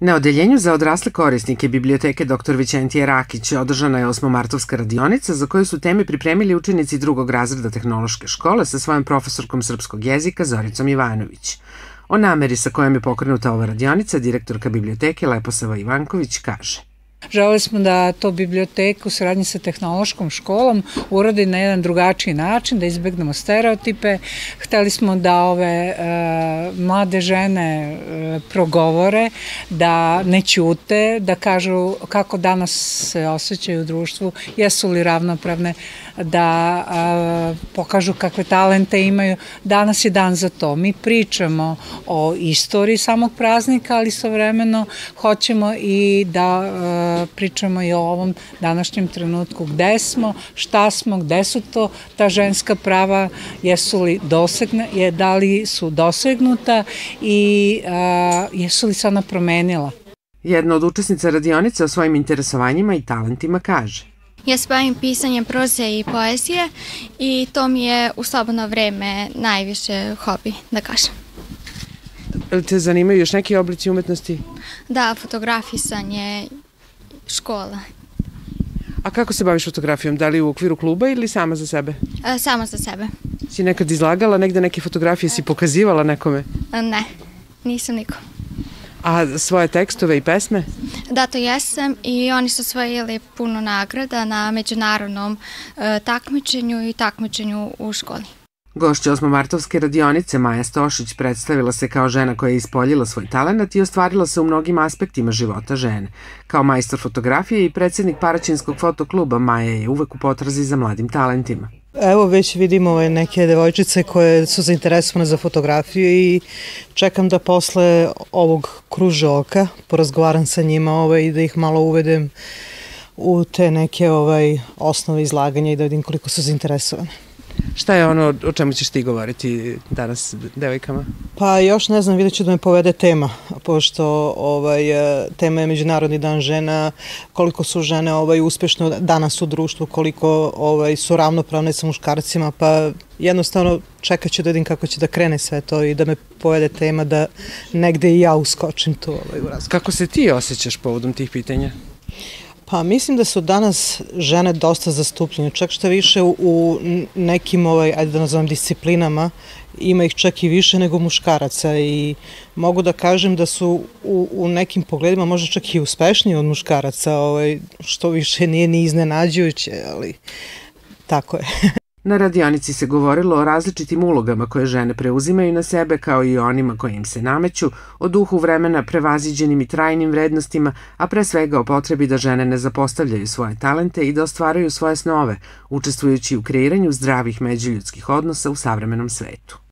Na odeljenju za odrasle korisnike biblioteke dr. Vićentije Rakić održana je 8. martovska radionica za koju su teme pripremili učenici drugog razreda tehnološke škole sa svojom profesorkom srpskog jezika Zoricom Ivanović. O nameri sa kojom je pokrenuta ova radionica direktorka biblioteke Leposava Ivanković kaže Želeli smo da to biblioteka u saradnji sa tehnološkom školom uradi na jedan drugačiji način, da izbegnemo stereotipe. Hteli smo da ove e, mlade žene e, progovore, da ne ćute, da kažu kako danas se osjećaju u društvu, jesu li ravnopravne, da e, pokažu kakve talente imaju. Danas je dan za to. Mi pričamo o istoriji samog praznika, ali sovremeno hoćemo i da e, pričamo i o ovom današnjem trenutku gde smo, šta smo, gde su to ta ženska prava, jesu li dosegne, je, da li su dosegnuta i a, jesu li se ona promenila. Jedna od učesnica radionice o svojim interesovanjima i talentima kaže. Ja se bavim pisanjem proze i poezije i to mi je u slobodno vreme najviše hobi, da kažem. Te zanimaju još neki oblici umetnosti? Da, fotografisanje škola. A kako se baviš fotografijom? Da li u okviru kluba ili sama za sebe? E, sama za sebe. Si nekad izlagala negde neke fotografije, si pokazivala nekome? E, ne, nisam nikom. A svoje tekstove i pesme? Da, to jesam i oni su osvojili puno nagrada na međunarodnom e, takmičenju i takmičenju u školi. Gošća osmomartovske radionice Maja Stošić predstavila se kao žena koja je ispoljila svoj talent i ostvarila se u mnogim aspektima života žene. Kao majstor fotografije i predsednik Paraćinskog fotokluba Maja je uvek u potrazi za mladim talentima. Evo već vidimo ove neke devojčice koje su zainteresovane za fotografiju i čekam da posle ovog kruža oka porazgovaram sa njima ove ovaj, i da ih malo uvedem u te neke ovaj osnove izlaganja i da vidim koliko su zainteresovane. Šta je ono o čemu ćeš ti govoriti danas devojkama? Pa još ne znam, vidjet ću da me povede tema, pošto ovaj, e, tema je Međunarodni dan žena, koliko su žene ovaj, uspešne danas u društvu, koliko ovaj, su ravnopravne sa muškarcima, pa jednostavno čekat ću da vidim kako će da krene sve to i da me povede tema da negde i ja uskočim tu ovaj, u razgovor. Kako se ti osjećaš povodom tih pitanja? Pa mislim da su danas žene dosta zastupljene, čak što više u nekim, ovaj, ajde da nazovem, disciplinama, ima ih čak i više nego muškaraca i mogu da kažem da su u, u nekim pogledima možda čak i uspešniji od muškaraca, ovaj, što više nije ni iznenađujuće, ali tako je. Na radionici se govorilo o različitim ulogama koje žene preuzimaju na sebe kao i onima koje im se nameću, o duhu vremena prevaziđenim i trajnim vrednostima, a pre svega o potrebi da žene ne zapostavljaju svoje talente i da ostvaraju svoje snove, učestvujući u kreiranju zdravih međuljudskih odnosa u savremenom svetu.